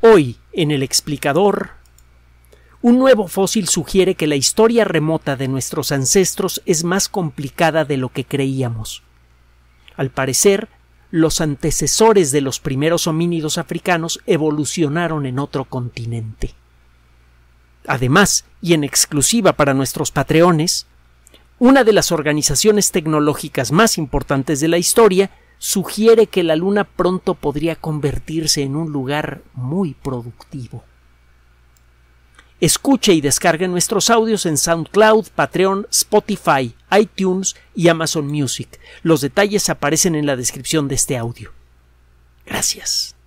Hoy, en el explicador, un nuevo fósil sugiere que la historia remota de nuestros ancestros es más complicada de lo que creíamos. Al parecer, los antecesores de los primeros homínidos africanos evolucionaron en otro continente. Además, y en exclusiva para nuestros patreones, una de las organizaciones tecnológicas más importantes de la historia sugiere que la Luna pronto podría convertirse en un lugar muy productivo. Escuche y descargue nuestros audios en SoundCloud, Patreon, Spotify, iTunes y Amazon Music. Los detalles aparecen en la descripción de este audio. Gracias.